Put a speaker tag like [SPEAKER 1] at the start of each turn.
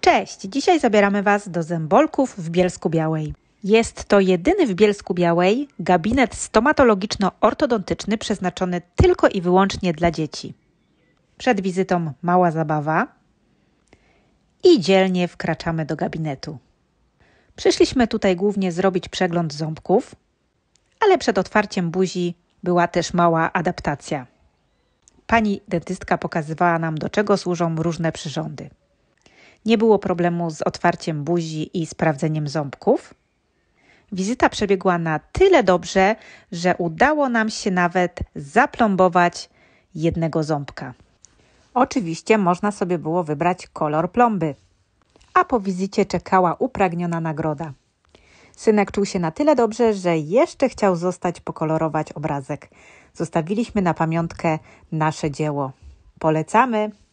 [SPEAKER 1] Cześć! Dzisiaj zabieramy Was do zębolków w Bielsku Białej. Jest to jedyny w Bielsku Białej gabinet stomatologiczno-ortodontyczny przeznaczony tylko i wyłącznie dla dzieci. Przed wizytą mała zabawa i dzielnie wkraczamy do gabinetu. Przyszliśmy tutaj głównie zrobić przegląd ząbków, ale przed otwarciem buzi była też mała adaptacja. Pani dentystka pokazywała nam, do czego służą różne przyrządy. Nie było problemu z otwarciem buzi i sprawdzeniem ząbków. Wizyta przebiegła na tyle dobrze, że udało nam się nawet zaplombować jednego ząbka. Oczywiście można sobie było wybrać kolor plomby. A po wizycie czekała upragniona nagroda. Synek czuł się na tyle dobrze, że jeszcze chciał zostać pokolorować obrazek. Zostawiliśmy na pamiątkę nasze dzieło. Polecamy!